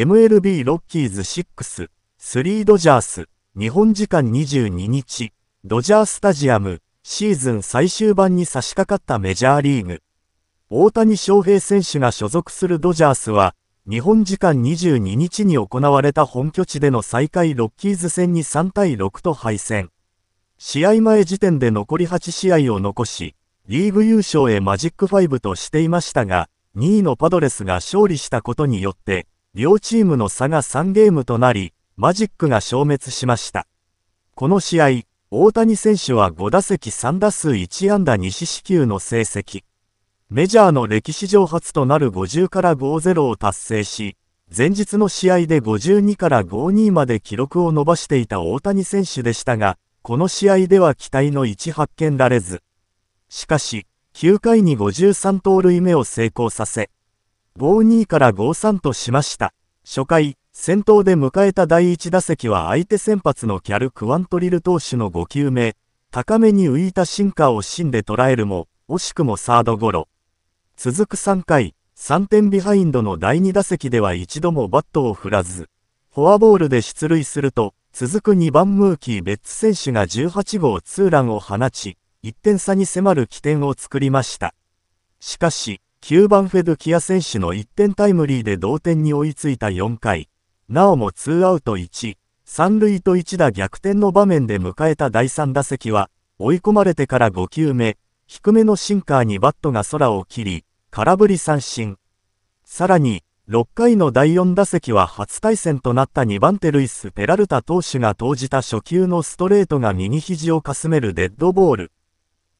MLB ロッキーズ6、3ドジャース、日本時間22日、ドジャースタジアム、シーズン最終盤に差し掛かったメジャーリーグ。大谷翔平選手が所属するドジャースは、日本時間22日に行われた本拠地での最下位ロッキーズ戦に3対6と敗戦。試合前時点で残り8試合を残し、リーグ優勝へマジック5としていましたが、2位のパドレスが勝利したことによって、両チームの差が3ゲームとなり、マジックが消滅しました。この試合、大谷選手は5打席3打数1安打2四死球の成績。メジャーの歴史上初となる50から50を達成し、前日の試合で52から52まで記録を伸ばしていた大谷選手でしたが、この試合では期待の1発見られず。しかし、9回に53盗塁目を成功させ、52から53としました。初回、先頭で迎えた第1打席は相手先発のキャル・クワントリル投手の5球目、高めに浮いたシンカーを芯で捉えるも、惜しくもサードゴロ。続く3回、3点ビハインドの第2打席では一度もバットを振らず、フォアボールで出塁すると、続く2番ムーキー・ベッツ選手が18号ツーランを放ち、1点差に迫る起点を作りました。しかし、9番フェドキア選手の1点タイムリーで同点に追いついた4回、なおもツーアウト1、三塁と一打逆転の場面で迎えた第3打席は、追い込まれてから5球目、低めのシンカーにバットが空を切り、空振り三振。さらに、6回の第4打席は初対戦となった2番手ルイス・ペラルタ投手が投じた初球のストレートが右肘をかすめるデッドボール。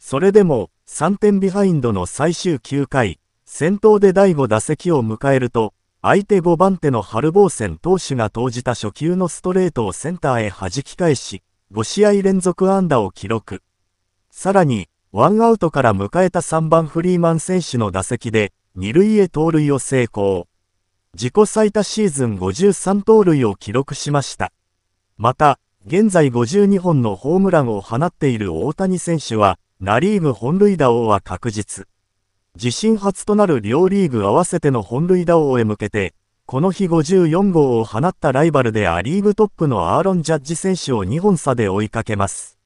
それでも、3点ビハインドの最終9回、先頭で第5打席を迎えると、相手5番手の春坊戦投手が投じた初球のストレートをセンターへ弾き返し、5試合連続安打を記録。さらに、ワンアウトから迎えた3番フリーマン選手の打席で、2塁へ盗塁を成功。自己最多シーズン53盗塁を記録しました。また、現在52本のホームランを放っている大谷選手は、ナリーグ本塁打王は確実。自身初となる両リーグ合わせての本塁打王へ向けて、この日54号を放ったライバルでア・リーグトップのアーロン・ジャッジ選手を2本差で追いかけます。